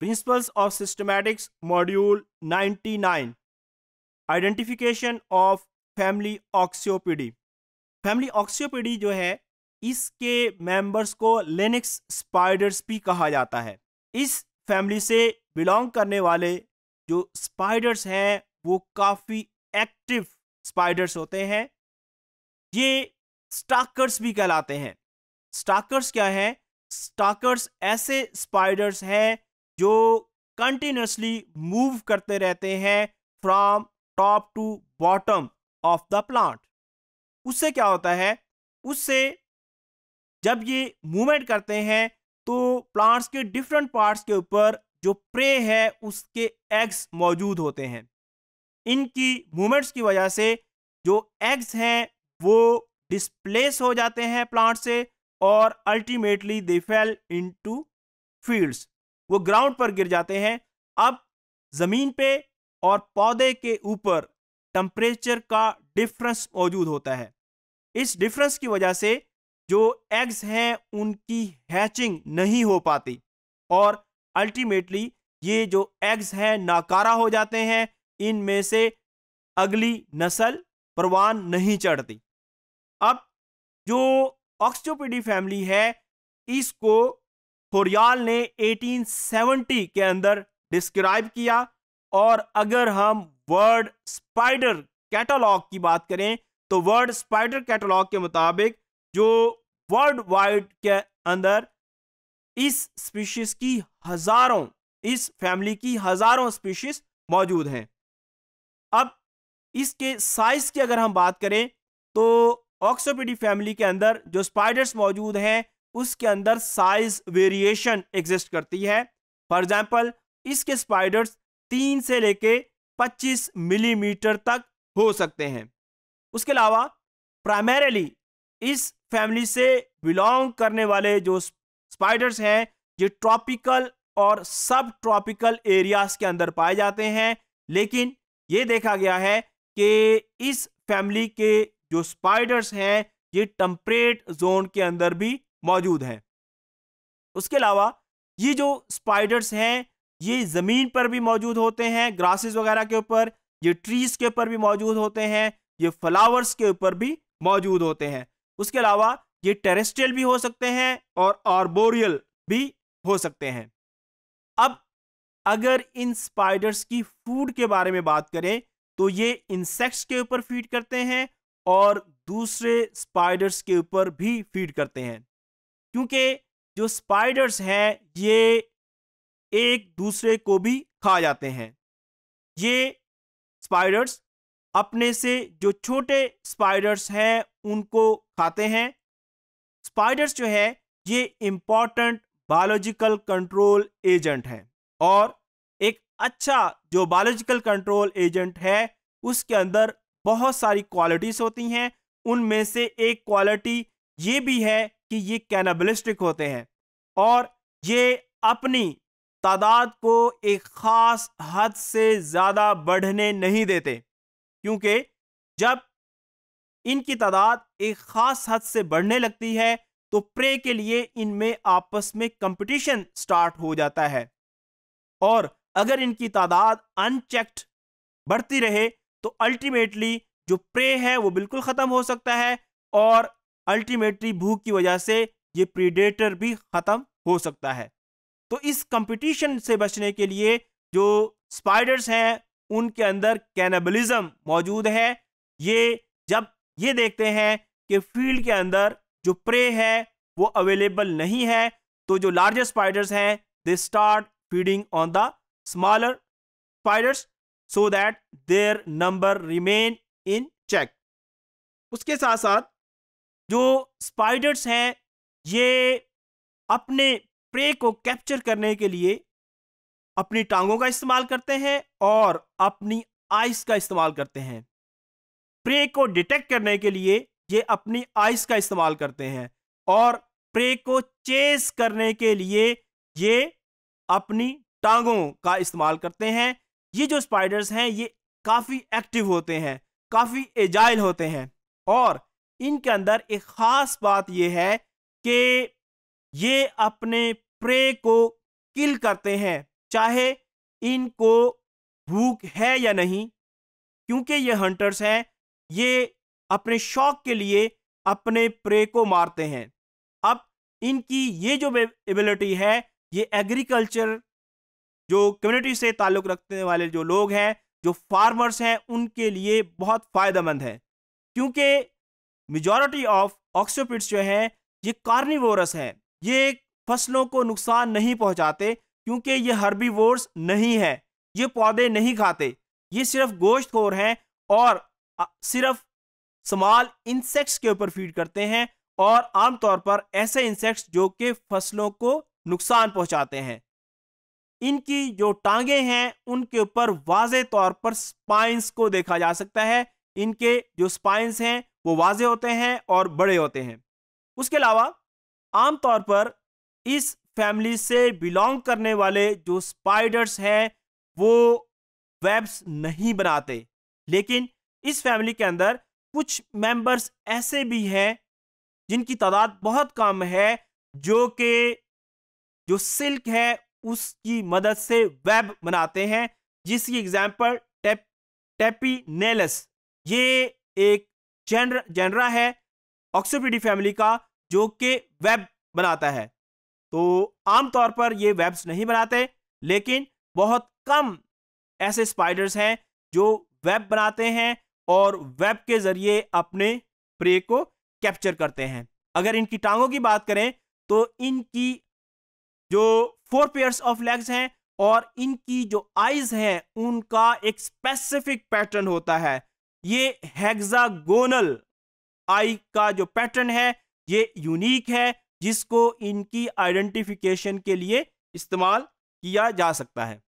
principles of systematics module 99 identification of family Oxyopidae family Oxyopidae जो है इसके members को लेनिक्स स्पाइडर्स भी कहा जाता है इस फैमिली से बिलोंग करने वाले जो स्पाइडर्स हैं वो काफ़ी एक्टिव स्पाइडर्स होते हैं ये स्टाकर्स भी कहलाते हैं स्टाकर्स क्या हैं स्टाकर्स ऐसे स्पाइडर्स हैं जो कंटिन्यूसली मूव करते रहते हैं from top to bottom of the plant उससे क्या होता है उससे जब ये मूवमेंट करते हैं तो प्लांट्स के डिफरेंट पार्ट्स के ऊपर जो प्रे है उसके एग्स मौजूद होते हैं इनकी मूवमेंट्स की वजह से जो एग्स हैं वो डिस्प्लेस हो जाते हैं प्लांट से और ultimately they fall into fields वो ग्राउंड पर गिर जाते हैं अब ज़मीन पे और पौधे के ऊपर टेम्परेचर का डिफरेंस मौजूद होता है इस डिफरेंस की वजह से जो एग्स हैं उनकी हैचिंग नहीं हो पाती और अल्टीमेटली ये जो एग्स हैं नाकारा हो जाते हैं इनमें से अगली नस्ल परवान नहीं चढ़ती अब जो ऑक्सोपीडी फैमिली है इसको खोरियाल ने 1870 के अंदर डिस्क्राइब किया और अगर हम वर्ड स्पाइडर कैटलॉग की बात करें तो वर्ड स्पाइडर कैटलॉग के मुताबिक जो वर्ल्ड वाइड के अंदर इस स्पीशीज की हजारों इस फैमिली की हजारों स्पीशीज मौजूद हैं अब इसके साइज की अगर हम बात करें तो ऑक्सोपीडी फैमिली के अंदर जो स्पाइडर्स मौजूद हैं उसके अंदर साइज वेरिएशन एग्जिस्ट करती है फॉर एग्जाम्पल इसके स्पाइडर्स तीन से लेके 25 मिलीमीटर तक हो सकते हैं उसके अलावा प्राइमरली इस फैमिली से बिलोंग करने वाले जो स्पाइडर्स हैं ये ट्रॉपिकल और सब ट्रॉपिकल एरियाज के अंदर पाए जाते हैं लेकिन ये देखा गया है कि इस फैमिली के जो स्पाइडर्स हैं ये टम्परेट जोन के अंदर भी मौजूद हैं उसके अलावा ये जो स्पाइडर्स हैं ये ज़मीन पर भी मौजूद होते हैं ग्रासेस वगैरह के ऊपर ये ट्रीज़ के ऊपर भी मौजूद होते हैं ये फ्लावर्स के ऊपर भी मौजूद होते हैं उसके अलावा ये टेरेस्ट्रियल भी हो सकते हैं और आर्बोरियल भी हो सकते हैं अब अगर इन स्पाइडर्स की फूड के बारे में बात करें तो ये इंसेक्ट्स के ऊपर फीड करते हैं और दूसरे स्पाइडर्स के ऊपर भी फीड करते हैं क्योंकि जो स्पाइडर्स हैं ये एक दूसरे को भी खा जाते हैं ये स्पाइडर्स अपने से जो छोटे स्पाइडर्स हैं उनको खाते हैं स्पाइडर्स जो है ये इम्पॉर्टेंट बायोलॉजिकल कंट्रोल एजेंट है और एक अच्छा जो बायोलॉजिकल कंट्रोल एजेंट है उसके अंदर बहुत सारी क्वालिटीज़ होती हैं उनमें से एक क्वालिटी ये भी है कि ये कैनबलिस्टिक होते हैं और ये अपनी तादाद को एक ख़ास हद से ज़्यादा बढ़ने नहीं देते क्योंकि जब इनकी तादाद एक ख़ास हद से बढ़ने लगती है तो प्रे के लिए इनमें आपस में कंपटीशन स्टार्ट हो जाता है और अगर इनकी तादाद अनचेक्ड बढ़ती रहे तो अल्टीमेटली जो प्रे है वो बिल्कुल ख़त्म हो सकता है और अल्टीमेटली भूख की वजह से ये प्रीडेटर भी ख़त्म हो सकता है तो इस कंपटीशन से बचने के लिए जो स्पाइडर्स हैं उनके अंदर कैनबलिज्म मौजूद है ये जब ये देखते हैं कि फील्ड के अंदर जो प्रे है वो अवेलेबल नहीं है तो जो लार्जेस्ट स्पाइडर्स हैं they start feeding on the smaller spiders so that their number remain in check उसके साथ साथ जो स्पाइडर्स हैं ये अपने प्रे को कैप्चर करने के लिए अपनी टांगों का इस्तेमाल करते हैं और अपनी आइस का इस्तेमाल करते हैं प्रे को डिटेक्ट करने के लिए ये अपनी आइस का इस्तेमाल करते हैं और प्रे को चेस करने के लिए ये अपनी टांगों का इस्तेमाल करते हैं ये जो स्पाइडर्स हैं ये काफ़ी एक्टिव होते हैं काफ़ी एजाइल होते हैं और इनके अंदर एक ख़ास बात यह है कि ये अपने प्रे को किल करते हैं चाहे इनको भूख है या नहीं क्योंकि ये हंटर्स हैं ये अपने शौक के लिए अपने प्रे को मारते हैं अब इनकी ये जो एबिलिटी है ये एग्रीकल्चर जो कम्युनिटी से ताल्लुक़ रखने वाले जो लोग हैं जो फार्मर्स हैं उनके लिए बहुत फ़ायदेमंद है क्योंकि मेजोरिटी ऑफ ऑक्सोपिड्स जो है ये कार्निवोरस हैं ये फसलों को नुकसान नहीं पहुंचाते क्योंकि ये हर्बीवोर्स नहीं है ये पौधे नहीं खाते ये सिर्फ गोश्त खोर हैं और सिर्फ समाल इंसेक्ट्स के ऊपर फीड करते हैं और आमतौर पर ऐसे इंसेक्ट्स जो कि फसलों को नुकसान पहुंचाते हैं इनकी जो टांगे हैं उनके ऊपर वाज तौर पर स्पाइंस को देखा जा सकता है इनके जो स्पाइंस हैं वो वाजे होते हैं और बड़े होते हैं उसके अलावा आमतौर पर इस फैमिली से बिलोंग करने वाले जो स्पाइडर्स हैं वो वेब्स नहीं बनाते लेकिन इस फैमिली के अंदर कुछ मेंबर्स ऐसे भी हैं जिनकी तादाद बहुत कम है जो कि जो सिल्क है उसकी मदद से वेब बनाते हैं जिसकी एग्जाम्पल टेप टेपी नेलस ये एक जेनरा है ऑक्सोपीडी फैमिली का जो कि वेब बनाता है तो आमतौर पर ये वेब्स नहीं बनाते लेकिन बहुत कम ऐसे स्पाइडर्स हैं जो वेब बनाते हैं और वेब के ज़रिए अपने प्रे को कैप्चर करते हैं अगर इनकी टांगों की बात करें तो इनकी जो फोर पेयर्स ऑफ लेग्स हैं और इनकी जो आइज हैं उनका एक स्पेसिफिक पैटर्न होता है ये हेक्सागोनल आई का जो पैटर्न है ये यूनिक है जिसको इनकी आइडेंटिफिकेशन के लिए इस्तेमाल किया जा सकता है